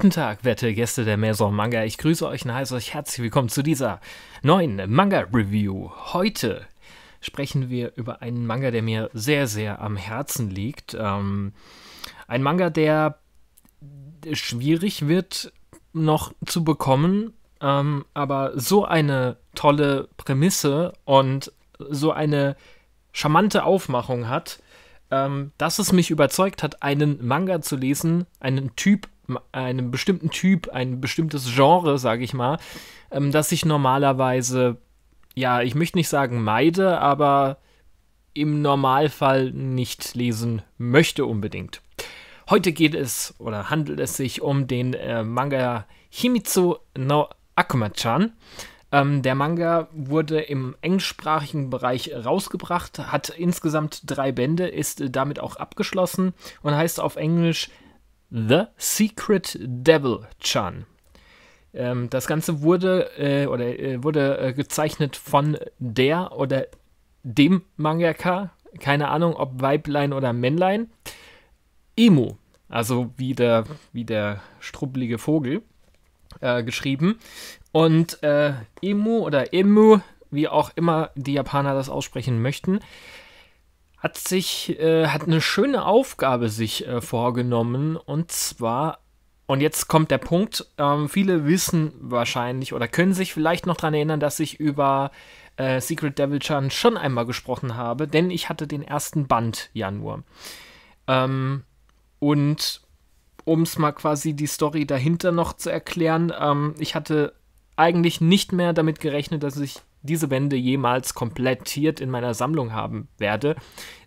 Guten Tag, werte Gäste der Maison Manga. Ich grüße euch und heiße euch herzlich willkommen zu dieser neuen Manga Review. Heute sprechen wir über einen Manga, der mir sehr, sehr am Herzen liegt. Ähm, ein Manga, der schwierig wird noch zu bekommen, ähm, aber so eine tolle Prämisse und so eine charmante Aufmachung hat, ähm, dass es mich überzeugt hat, einen Manga zu lesen, einen Typ einem bestimmten Typ, ein bestimmtes Genre, sage ich mal, ähm, das ich normalerweise, ja, ich möchte nicht sagen meide, aber im Normalfall nicht lesen möchte unbedingt. Heute geht es oder handelt es sich um den äh, Manga Himitsu no Akuma-chan. Ähm, der Manga wurde im englischsprachigen Bereich rausgebracht, hat insgesamt drei Bände, ist äh, damit auch abgeschlossen und heißt auf Englisch The Secret Devil Chan. Ähm, das Ganze wurde, äh, oder, äh, wurde äh, gezeichnet von der oder dem Mangaka. Keine Ahnung, ob Weiblein oder Männlein. Emu, also wie der, wie der strubbelige Vogel, äh, geschrieben. Und äh, Emu oder Emu, wie auch immer die Japaner das aussprechen möchten, hat sich, äh, hat eine schöne Aufgabe sich äh, vorgenommen und zwar, und jetzt kommt der Punkt, ähm, viele wissen wahrscheinlich oder können sich vielleicht noch daran erinnern, dass ich über äh, Secret Devil Chan schon einmal gesprochen habe, denn ich hatte den ersten Band ja nur. Ähm, und um es mal quasi die Story dahinter noch zu erklären, ähm, ich hatte eigentlich nicht mehr damit gerechnet, dass ich diese Bände jemals komplettiert in meiner Sammlung haben werde.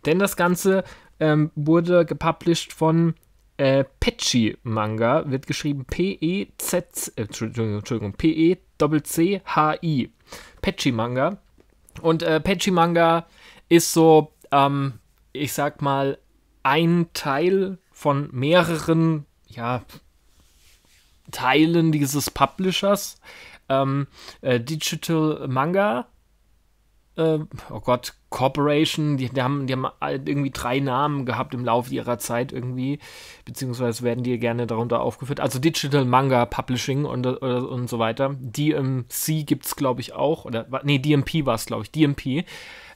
Denn das Ganze ähm, wurde gepublished von äh, Pechi Manga, wird geschrieben P-E-Z, äh, Entschuldigung, p e c h i Pechi Manga. Und äh, Pechi Manga ist so, ähm, ich sag mal, ein Teil von mehreren, ja, Teilen dieses Publishers ähm, äh, Digital Manga, äh, oh Gott, Corporation, die, die, haben, die haben irgendwie drei Namen gehabt im Laufe ihrer Zeit irgendwie, beziehungsweise werden die gerne darunter aufgeführt. Also Digital Manga Publishing und, oder, und so weiter. DMC gibt es, glaube ich, auch. Oder, nee, DMP war es, glaube ich, DMP.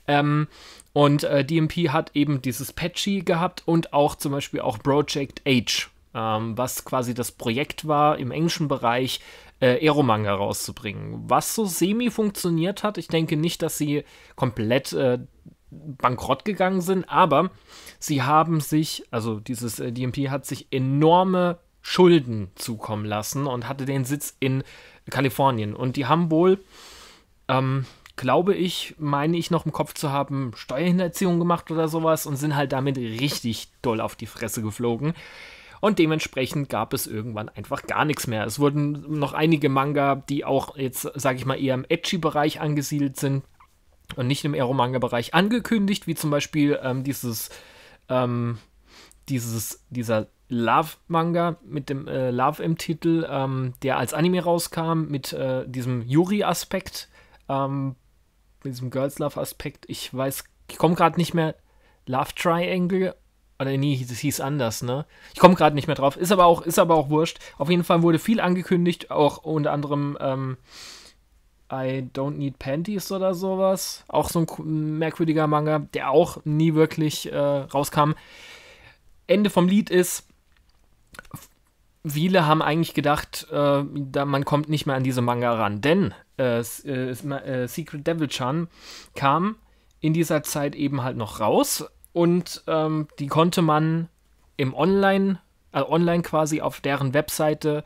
Ähm, und äh, DMP hat eben dieses Patchy gehabt und auch zum Beispiel auch Project H, ähm, was quasi das Projekt war im englischen Bereich äh, Aeromanga rauszubringen. Was so semi funktioniert hat, ich denke nicht, dass sie komplett äh, bankrott gegangen sind, aber sie haben sich, also dieses äh, DMP hat sich enorme Schulden zukommen lassen und hatte den Sitz in Kalifornien. Und die haben wohl, ähm, glaube ich, meine ich noch im Kopf zu haben, Steuerhinterziehung gemacht oder sowas und sind halt damit richtig doll auf die Fresse geflogen. Und dementsprechend gab es irgendwann einfach gar nichts mehr. Es wurden noch einige Manga, die auch jetzt, sage ich mal, eher im Edgy-Bereich angesiedelt sind und nicht im Ero-Manga-Bereich angekündigt, wie zum Beispiel ähm, dieses, ähm, dieses, dieser Love-Manga mit dem äh, Love im Titel, ähm, der als Anime rauskam, mit äh, diesem Yuri-Aspekt, ähm, mit diesem Girls Love-Aspekt. Ich weiß, ich komme gerade nicht mehr. Love Triangle oder nie, es hieß anders, ne? Ich komme gerade nicht mehr drauf. Ist aber, auch, ist aber auch wurscht. Auf jeden Fall wurde viel angekündigt, auch unter anderem ähm, I Don't Need Panties oder sowas. Auch so ein merkwürdiger Manga, der auch nie wirklich äh, rauskam. Ende vom Lied ist, viele haben eigentlich gedacht, äh, da, man kommt nicht mehr an diese Manga ran. Denn äh, äh, äh Secret Devil Chan kam in dieser Zeit eben halt noch raus und ähm, die konnte man im Online, äh, online quasi auf deren Webseite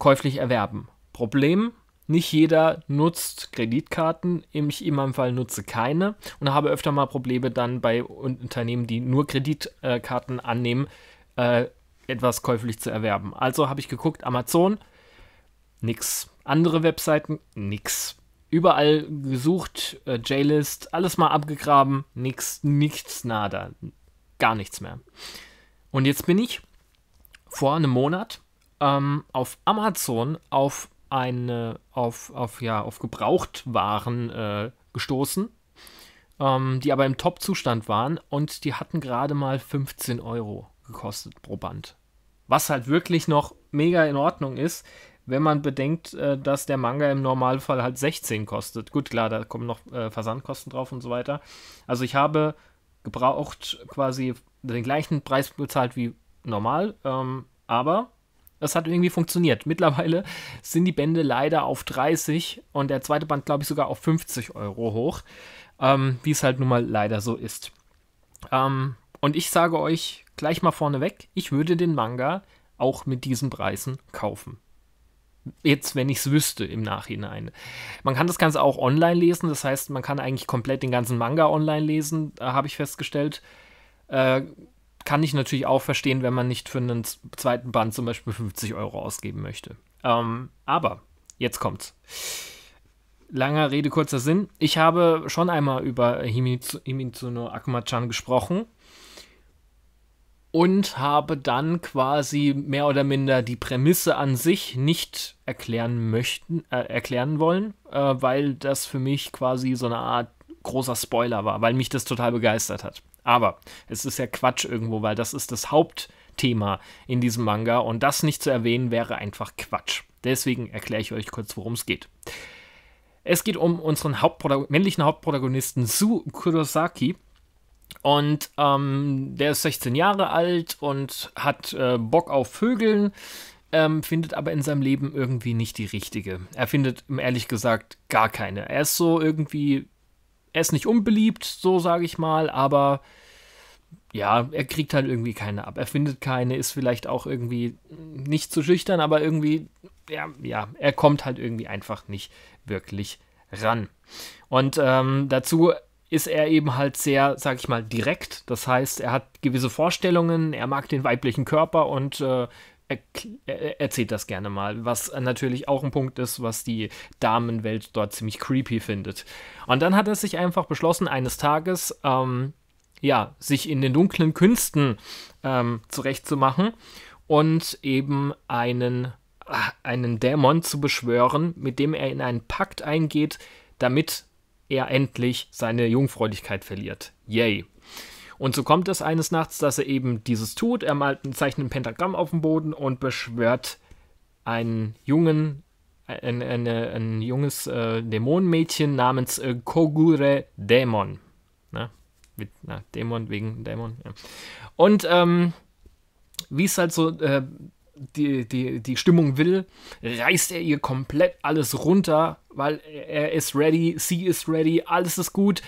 käuflich erwerben. Problem, nicht jeder nutzt Kreditkarten, ich in meinem Fall nutze keine und habe öfter mal Probleme dann bei Unternehmen, die nur Kreditkarten annehmen, äh, etwas käuflich zu erwerben. Also habe ich geguckt, Amazon, nix. Andere Webseiten, nix überall gesucht, äh, J-List, alles mal abgegraben, nichts, nichts, nada, gar nichts mehr. Und jetzt bin ich vor einem Monat ähm, auf Amazon auf eine, auf, auf, ja, auf Gebrauchtwaren äh, gestoßen, ähm, die aber im Top-Zustand waren und die hatten gerade mal 15 Euro gekostet pro Band. Was halt wirklich noch mega in Ordnung ist, wenn man bedenkt, äh, dass der Manga im Normalfall halt 16 kostet. Gut, klar, da kommen noch äh, Versandkosten drauf und so weiter. Also ich habe gebraucht quasi den gleichen Preis bezahlt wie normal, ähm, aber es hat irgendwie funktioniert. Mittlerweile sind die Bände leider auf 30 und der zweite Band, glaube ich, sogar auf 50 Euro hoch, ähm, wie es halt nun mal leider so ist. Ähm, und ich sage euch gleich mal vorneweg, ich würde den Manga auch mit diesen Preisen kaufen jetzt, wenn ich es wüsste im Nachhinein. Man kann das Ganze auch online lesen, das heißt, man kann eigentlich komplett den ganzen Manga online lesen, äh, habe ich festgestellt. Äh, kann ich natürlich auch verstehen, wenn man nicht für einen zweiten Band zum Beispiel 50 Euro ausgeben möchte. Ähm, aber jetzt kommt's. Langer Rede, kurzer Sinn. Ich habe schon einmal über Himitsu, Akuma-chan gesprochen und habe dann quasi mehr oder minder die Prämisse an sich nicht erklären möchten, äh, erklären wollen, äh, weil das für mich quasi so eine Art großer Spoiler war, weil mich das total begeistert hat. Aber es ist ja Quatsch irgendwo, weil das ist das Hauptthema in diesem Manga und das nicht zu erwähnen wäre einfach Quatsch. Deswegen erkläre ich euch kurz, worum es geht. Es geht um unseren Hauptprotagon männlichen Hauptprotagonisten Su Kurosaki, und ähm, der ist 16 Jahre alt und hat äh, Bock auf Vögeln, ähm, findet aber in seinem Leben irgendwie nicht die richtige. Er findet, ehrlich gesagt, gar keine. Er ist so irgendwie, er ist nicht unbeliebt, so sage ich mal, aber ja, er kriegt halt irgendwie keine ab. Er findet keine, ist vielleicht auch irgendwie nicht zu schüchtern, aber irgendwie, ja, ja, er kommt halt irgendwie einfach nicht wirklich ran. Und ähm, dazu ist er eben halt sehr, sag ich mal, direkt. Das heißt, er hat gewisse Vorstellungen, er mag den weiblichen Körper und äh, er erzählt das gerne mal, was natürlich auch ein Punkt ist, was die Damenwelt dort ziemlich creepy findet. Und dann hat er sich einfach beschlossen, eines Tages, ähm, ja, sich in den dunklen Künsten ähm, zurechtzumachen und eben einen, ah, einen Dämon zu beschwören, mit dem er in einen Pakt eingeht, damit er endlich seine Jungfräulichkeit verliert. Yay. Und so kommt es eines Nachts, dass er eben dieses tut. Er malt ein Zeichen ein Pentagramm auf dem Boden und beschwört einen jungen, ein, ein, ein junges äh, Dämonenmädchen namens äh, Kogure Dämon. Ne? Mit, na, Dämon wegen Dämon. Ja. Und ähm, wie es halt so äh, die, die, die Stimmung will, reißt er ihr komplett alles runter, weil er ist ready, sie ist ready, alles ist gut.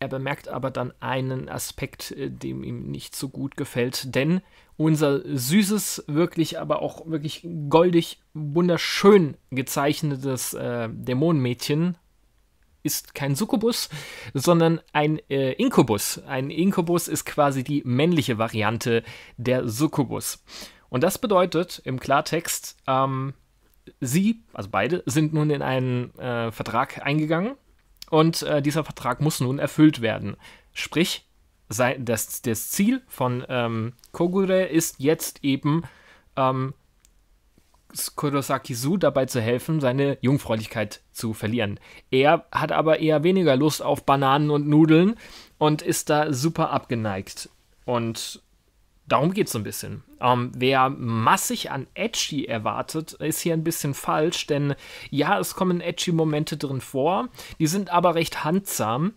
Er bemerkt aber dann einen Aspekt, äh, dem ihm nicht so gut gefällt, denn unser süßes, wirklich, aber auch wirklich goldig, wunderschön gezeichnetes äh, Dämonenmädchen ist kein Succubus, sondern ein äh, Inkubus. Ein Inkubus ist quasi die männliche Variante der Succubus. Und das bedeutet im Klartext, ähm, sie, also beide, sind nun in einen äh, Vertrag eingegangen und äh, dieser Vertrag muss nun erfüllt werden. Sprich, sein, das, das Ziel von ähm, Kogure ist jetzt eben, ähm, Kurosaki Su dabei zu helfen, seine Jungfräulichkeit zu verlieren. Er hat aber eher weniger Lust auf Bananen und Nudeln und ist da super abgeneigt. Und darum geht es so ein bisschen. Ähm, wer massig an Edgy erwartet, ist hier ein bisschen falsch, denn ja, es kommen Edgy-Momente drin vor, die sind aber recht handsam.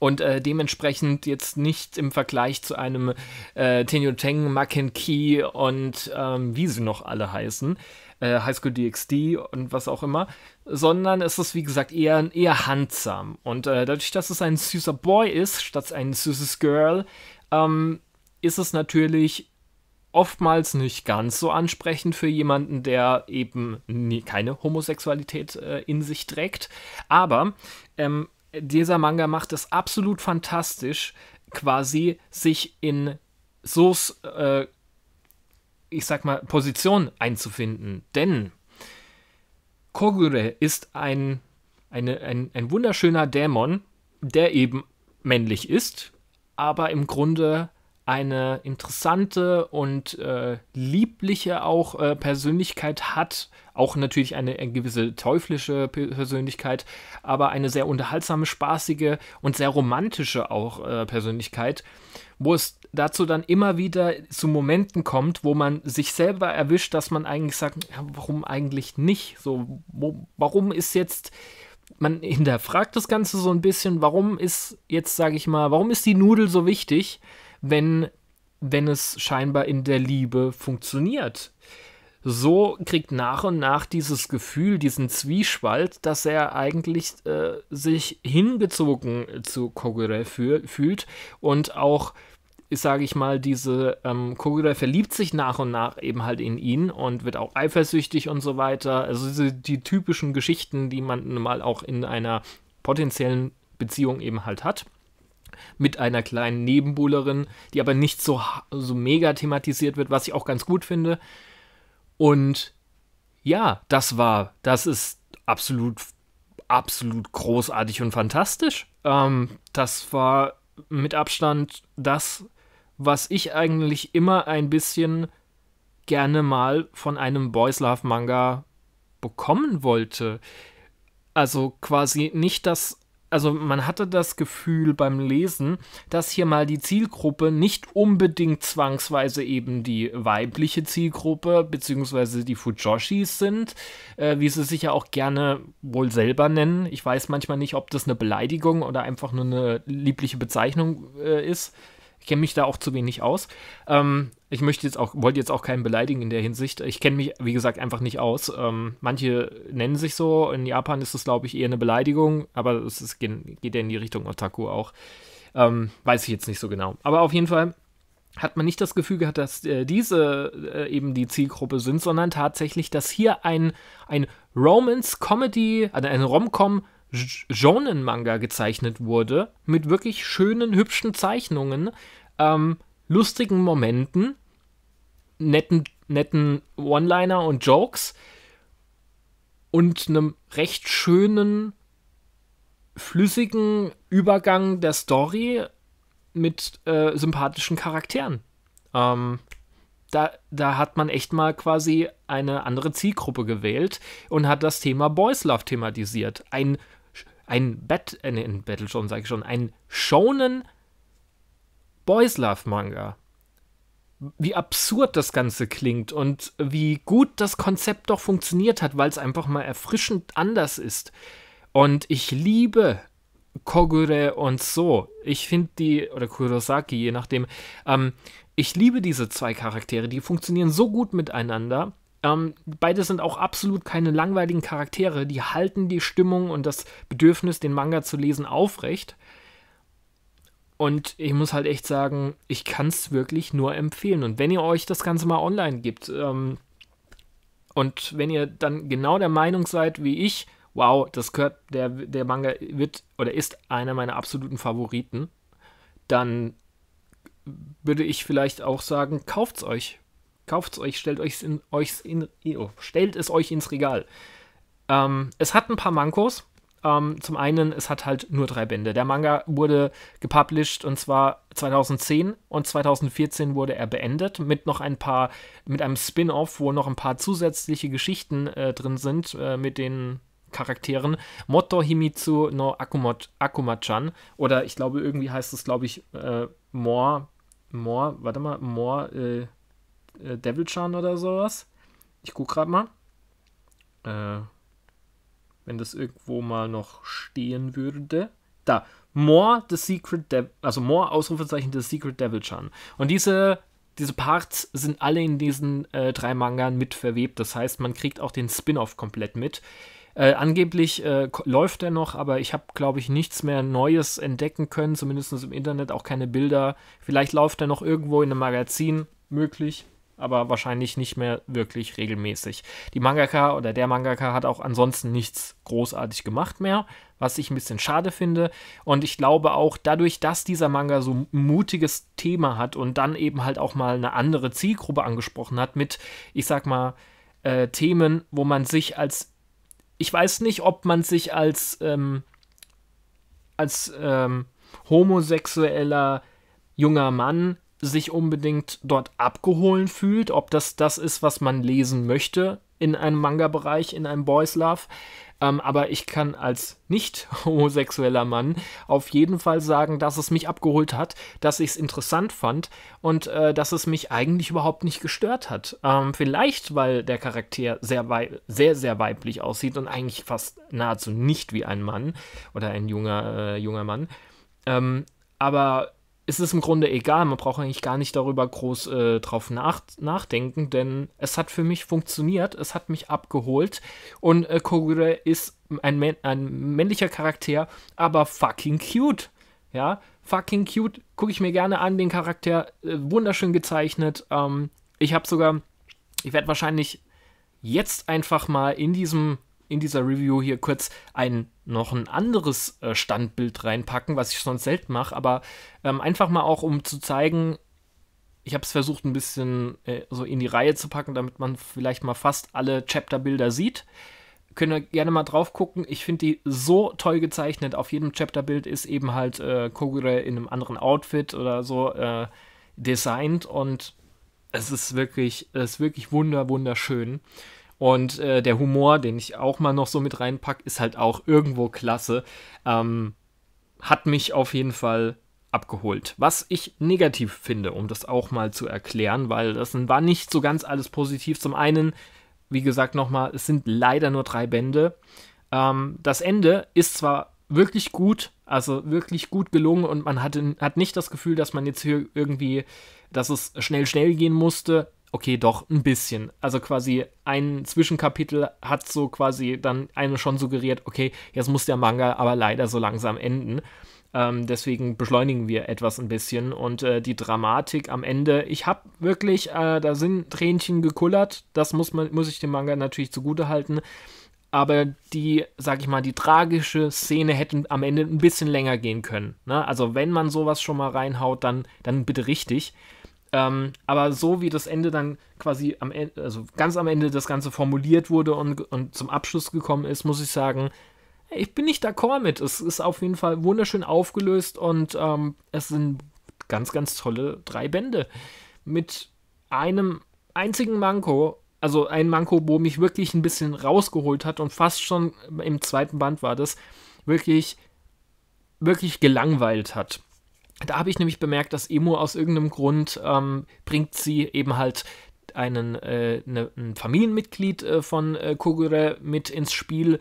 Und äh, dementsprechend jetzt nicht im Vergleich zu einem äh, Tenyo Teng, Macken Key und ähm, wie sie noch alle heißen, äh, Highschool DxD und was auch immer, sondern es ist wie gesagt eher, eher handsam. Und äh, dadurch, dass es ein süßer Boy ist, statt ein süßes Girl, ähm, ist es natürlich oftmals nicht ganz so ansprechend für jemanden, der eben nie, keine Homosexualität äh, in sich trägt. Aber ähm, dieser Manga macht es absolut fantastisch, quasi sich in so, äh, ich sag mal, Position einzufinden. Denn Kogure ist ein, eine, ein, ein wunderschöner Dämon, der eben männlich ist, aber im Grunde eine interessante und äh, liebliche auch äh, Persönlichkeit hat, auch natürlich eine, eine äh, gewisse teuflische Persönlichkeit, aber eine sehr unterhaltsame, spaßige und sehr romantische auch äh, Persönlichkeit, wo es dazu dann immer wieder zu Momenten kommt, wo man sich selber erwischt, dass man eigentlich sagt, ja, warum eigentlich nicht? So, wo, warum ist jetzt man hinterfragt das Ganze so ein bisschen, warum ist jetzt, sage ich mal, warum ist die Nudel so wichtig? wenn, wenn es scheinbar in der Liebe funktioniert. So kriegt nach und nach dieses Gefühl, diesen Zwiespalt, dass er eigentlich äh, sich hingezogen zu Kogure fühlt und auch ich sage ich mal, diese ähm, Kogure verliebt sich nach und nach eben halt in ihn und wird auch eifersüchtig und so weiter. Also diese, die typischen Geschichten, die man mal auch in einer potenziellen Beziehung eben halt hat mit einer kleinen Nebenbuhlerin, die aber nicht so, so mega thematisiert wird, was ich auch ganz gut finde. Und ja, das war, das ist absolut, absolut großartig und fantastisch. Ähm, das war mit Abstand das, was ich eigentlich immer ein bisschen gerne mal von einem Boys Love Manga bekommen wollte. Also quasi nicht das also man hatte das Gefühl beim Lesen, dass hier mal die Zielgruppe nicht unbedingt zwangsweise eben die weibliche Zielgruppe beziehungsweise die Fujoshis sind, äh, wie sie sich ja auch gerne wohl selber nennen. Ich weiß manchmal nicht, ob das eine Beleidigung oder einfach nur eine liebliche Bezeichnung äh, ist. Ich kenne mich da auch zu wenig aus. Ähm, ich möchte jetzt auch, wollte jetzt auch keinen beleidigen in der Hinsicht. Ich kenne mich, wie gesagt, einfach nicht aus. Ähm, manche nennen sich so. In Japan ist es, glaube ich, eher eine Beleidigung, aber es ist, geht ja in die Richtung Otaku auch. Ähm, weiß ich jetzt nicht so genau. Aber auf jeden Fall hat man nicht das Gefühl gehabt, dass äh, diese äh, eben die Zielgruppe sind, sondern tatsächlich, dass hier ein, ein Romance-Comedy, also ein Rom-Com Shonen-Manga gezeichnet wurde, mit wirklich schönen, hübschen Zeichnungen, ähm, lustigen Momenten, netten, netten One-Liner und Jokes und einem recht schönen, flüssigen Übergang der Story mit äh, sympathischen Charakteren. Ähm, da, da, hat man echt mal quasi eine andere Zielgruppe gewählt und hat das Thema Boys Love thematisiert. Ein ein Bat äh, nee, Battle Shonen, sage ich schon, ein Shonen Boys Love Manga. Wie absurd das Ganze klingt und wie gut das Konzept doch funktioniert hat, weil es einfach mal erfrischend anders ist. Und ich liebe Kogure und so. Ich finde die, oder Kurosaki, je nachdem. Ähm, ich liebe diese zwei Charaktere, die funktionieren so gut miteinander. Ähm, beide sind auch absolut keine langweiligen Charaktere. Die halten die Stimmung und das Bedürfnis, den Manga zu lesen, aufrecht. Und ich muss halt echt sagen, ich kann es wirklich nur empfehlen. Und wenn ihr euch das Ganze mal online gibt ähm, und wenn ihr dann genau der Meinung seid wie ich, wow, das gehört, der, der Manga wird oder ist einer meiner absoluten Favoriten, dann würde ich vielleicht auch sagen, kauft's euch, kauft es euch, stellt, in, euch's in, oh, stellt es euch ins Regal. Ähm, es hat ein paar Mankos. Ähm, zum einen, es hat halt nur drei Bände. Der Manga wurde gepublished und zwar 2010 und 2014 wurde er beendet mit noch ein paar, mit einem Spin-off, wo noch ein paar zusätzliche Geschichten äh, drin sind äh, mit den Charakteren. Motto Himitsu no Akumot, akuma oder ich glaube, irgendwie heißt es, glaube ich, äh, More, More, warte mal, More, äh, äh, Devilchan oder sowas. Ich guck gerade mal. Äh, wenn das irgendwo mal noch stehen würde. Da. More the Secret Devil, also More Ausrufezeichen The Secret Devilchan. Und diese, diese Parts sind alle in diesen äh, drei Mangan mit verwebt. Das heißt, man kriegt auch den Spin-off komplett mit. Äh, angeblich äh, läuft er noch, aber ich habe, glaube ich, nichts mehr Neues entdecken können, zumindest im Internet auch keine Bilder. Vielleicht läuft er noch irgendwo in einem Magazin, möglich aber wahrscheinlich nicht mehr wirklich regelmäßig. Die Mangaka oder der Mangaka hat auch ansonsten nichts großartig gemacht mehr, was ich ein bisschen schade finde. Und ich glaube auch, dadurch, dass dieser Manga so ein mutiges Thema hat und dann eben halt auch mal eine andere Zielgruppe angesprochen hat mit, ich sag mal, äh, Themen, wo man sich als, ich weiß nicht, ob man sich als, ähm, als ähm, homosexueller junger Mann sich unbedingt dort abgeholt fühlt, ob das das ist, was man lesen möchte in einem Manga-Bereich, in einem Boys Love. Ähm, aber ich kann als nicht homosexueller Mann auf jeden Fall sagen, dass es mich abgeholt hat, dass ich es interessant fand und äh, dass es mich eigentlich überhaupt nicht gestört hat. Ähm, vielleicht, weil der Charakter sehr, sehr, sehr weiblich aussieht und eigentlich fast nahezu nicht wie ein Mann oder ein junger, äh, junger Mann. Ähm, aber ist es im Grunde egal. Man braucht eigentlich gar nicht darüber groß äh, drauf nach, nachdenken, denn es hat für mich funktioniert, es hat mich abgeholt und äh, Kogure ist ein, ein männlicher Charakter, aber fucking cute. Ja, fucking cute. Gucke ich mir gerne an, den Charakter. Äh, wunderschön gezeichnet. Ähm, ich habe sogar, ich werde wahrscheinlich jetzt einfach mal in diesem in dieser Review hier kurz ein noch ein anderes äh, Standbild reinpacken, was ich sonst selten mache, aber ähm, einfach mal auch, um zu zeigen, ich habe es versucht, ein bisschen äh, so in die Reihe zu packen, damit man vielleicht mal fast alle Chapter-Bilder sieht. Könnt ihr gerne mal drauf gucken. Ich finde die so toll gezeichnet. Auf jedem Chapter-Bild ist eben halt äh, Kogure in einem anderen Outfit oder so äh, designt und es ist wirklich, es ist wirklich wunder, wunderschön. Und äh, der Humor, den ich auch mal noch so mit reinpacke, ist halt auch irgendwo klasse. Ähm, hat mich auf jeden Fall abgeholt. Was ich negativ finde, um das auch mal zu erklären, weil das war nicht so ganz alles positiv. Zum einen, wie gesagt, nochmal, es sind leider nur drei Bände. Ähm, das Ende ist zwar wirklich gut, also wirklich gut gelungen und man hatte, hat nicht das Gefühl, dass man jetzt hier irgendwie, dass es schnell, schnell gehen musste okay, doch, ein bisschen. Also quasi ein Zwischenkapitel hat so quasi dann einem schon suggeriert, okay, jetzt muss der Manga aber leider so langsam enden. Ähm, deswegen beschleunigen wir etwas ein bisschen und äh, die Dramatik am Ende. Ich habe wirklich, äh, da sind Tränchen gekullert. Das muss man, muss ich dem Manga natürlich zugute halten. Aber die, sag ich mal, die tragische Szene hätte am Ende ein bisschen länger gehen können. Ne? Also wenn man sowas schon mal reinhaut, dann, dann bitte richtig. Ähm, aber so wie das Ende dann quasi am Ende, also ganz am Ende das Ganze formuliert wurde und, und zum Abschluss gekommen ist, muss ich sagen, ich bin nicht d'accord mit. Es ist auf jeden Fall wunderschön aufgelöst und ähm, es sind ganz, ganz tolle drei Bände. Mit einem einzigen Manko, also ein Manko, wo mich wirklich ein bisschen rausgeholt hat und fast schon im zweiten Band war das, wirklich, wirklich gelangweilt hat. Da habe ich nämlich bemerkt, dass Emo aus irgendeinem Grund ähm, bringt sie eben halt einen, äh, ne, ein Familienmitglied äh, von äh, Kogure mit ins Spiel,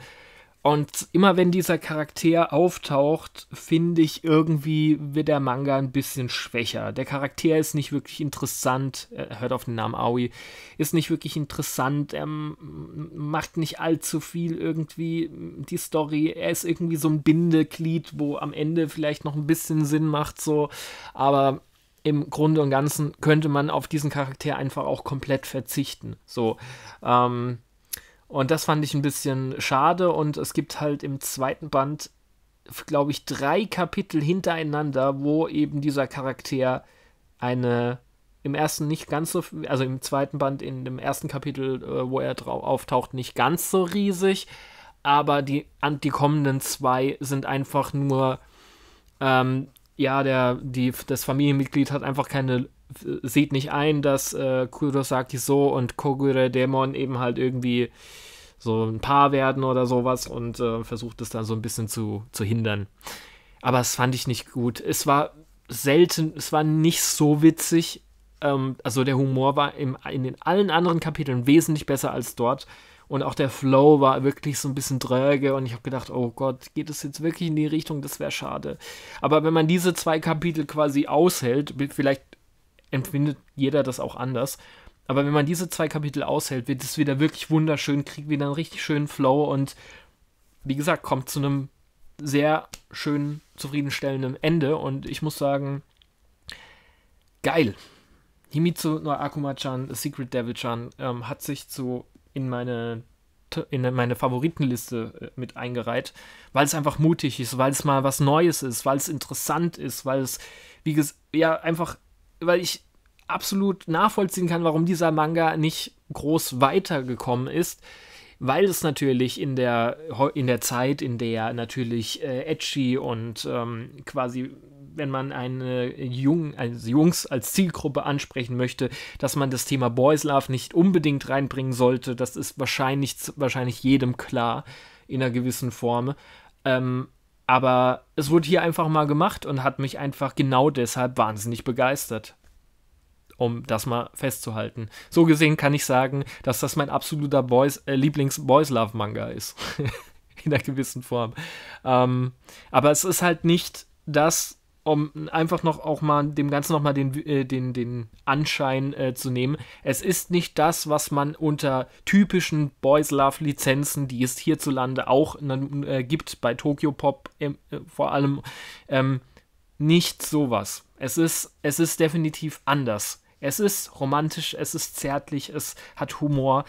und immer wenn dieser Charakter auftaucht, finde ich irgendwie wird der Manga ein bisschen schwächer. Der Charakter ist nicht wirklich interessant, hört auf den Namen Aoi, ist nicht wirklich interessant, er macht nicht allzu viel irgendwie die Story. Er ist irgendwie so ein Bindeglied, wo am Ende vielleicht noch ein bisschen Sinn macht, so, aber im Grunde und Ganzen könnte man auf diesen Charakter einfach auch komplett verzichten. So, ähm, und das fand ich ein bisschen schade. Und es gibt halt im zweiten Band, glaube ich, drei Kapitel hintereinander, wo eben dieser Charakter eine im ersten nicht ganz so, also im zweiten Band, in dem ersten Kapitel, äh, wo er drauf auftaucht, nicht ganz so riesig. Aber die, die kommenden zwei sind einfach nur, ähm, ja, der, die, das Familienmitglied hat einfach keine sieht nicht ein, dass äh, Kurosaki so und Kogure Dämon eben halt irgendwie so ein Paar werden oder sowas und äh, versucht es dann so ein bisschen zu, zu hindern. Aber es fand ich nicht gut. Es war selten, es war nicht so witzig. Ähm, also der Humor war im, in den allen anderen Kapiteln wesentlich besser als dort. Und auch der Flow war wirklich so ein bisschen dröge und ich habe gedacht, oh Gott, geht es jetzt wirklich in die Richtung? Das wäre schade. Aber wenn man diese zwei Kapitel quasi aushält, vielleicht empfindet jeder das auch anders. Aber wenn man diese zwei Kapitel aushält, wird es wieder wirklich wunderschön, kriegt wieder einen richtig schönen Flow und wie gesagt, kommt zu einem sehr schönen, zufriedenstellenden Ende. Und ich muss sagen, geil. Himitsu no Akuma-chan, Secret Devil-chan ähm, hat sich so in meine, in meine Favoritenliste äh, mit eingereiht, weil es einfach mutig ist, weil es mal was Neues ist, weil es interessant ist, weil es, wie gesagt, ja, einfach weil ich absolut nachvollziehen kann, warum dieser Manga nicht groß weitergekommen ist, weil es natürlich in der, in der Zeit, in der natürlich äh, edgy und ähm, quasi wenn man eine Jung, als Jungs als Zielgruppe ansprechen möchte, dass man das Thema Boys Love nicht unbedingt reinbringen sollte. Das ist wahrscheinlich, wahrscheinlich jedem klar in einer gewissen Form. Ähm, aber es wurde hier einfach mal gemacht und hat mich einfach genau deshalb wahnsinnig begeistert. Um das mal festzuhalten. So gesehen kann ich sagen, dass das mein absoluter Boys, äh, Lieblings-Boys-Love-Manga ist. In einer gewissen Form. Ähm, aber es ist halt nicht das, um einfach noch auch mal dem Ganzen noch mal den, äh, den, den Anschein äh, zu nehmen. Es ist nicht das, was man unter typischen Boys Love Lizenzen, die es hierzulande auch äh, gibt, bei Tokyo Pop ähm, äh, vor allem, ähm, nicht sowas. Es ist, es ist definitiv anders. Es ist romantisch, es ist zärtlich, es hat Humor.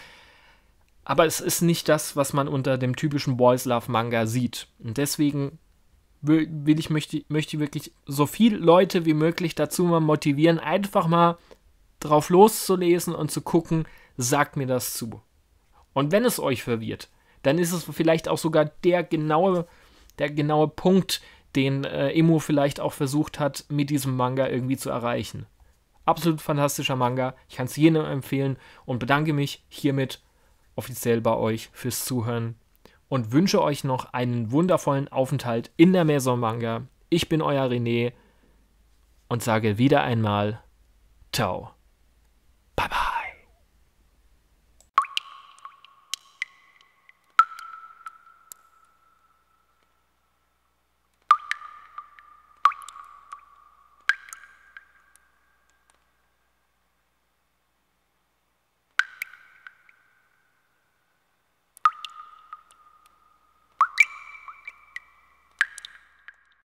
Aber es ist nicht das, was man unter dem typischen Boys Love Manga sieht. Und deswegen will, will ich möchte, möchte wirklich so viele Leute wie möglich dazu mal motivieren, einfach mal drauf loszulesen und zu gucken, sagt mir das zu. Und wenn es euch verwirrt, dann ist es vielleicht auch sogar der genaue, der genaue Punkt, den äh, Emo vielleicht auch versucht hat, mit diesem Manga irgendwie zu erreichen. Absolut fantastischer Manga. Ich kann es jedem empfehlen und bedanke mich hiermit offiziell bei euch fürs Zuhören und wünsche euch noch einen wundervollen Aufenthalt in der Maison Manga. Ich bin euer René und sage wieder einmal Ciao.